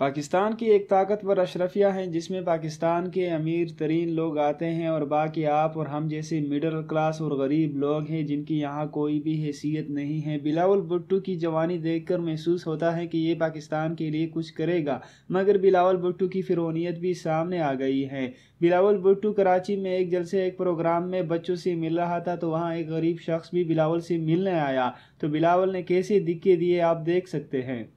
पाकिस्तान की एक ताकतवर अशरफिया हैं जिसमें पाकिस्तान के अमीर तरीन लोग आते हैं और बाकी आप और हम जैसे मिडल क्लास और गरीब लोग हैं जिनकी यहाँ कोई भी हैसियत नहीं है बिलावल भुट्टू की जवानी देखकर महसूस होता है कि ये पाकिस्तान के लिए कुछ करेगा मगर बिलावल भुट्टू की फिरौनीत भी सामने आ गई है बिलावल भुट्टू कराची में एक जलसे एक प्रोग्राम में बच्चों से मिल रहा था तो वहाँ एक गरीब शख्स भी बिलावल से मिलने आया तो बिलावल ने कैसे दिक्के दिए आप देख सकते हैं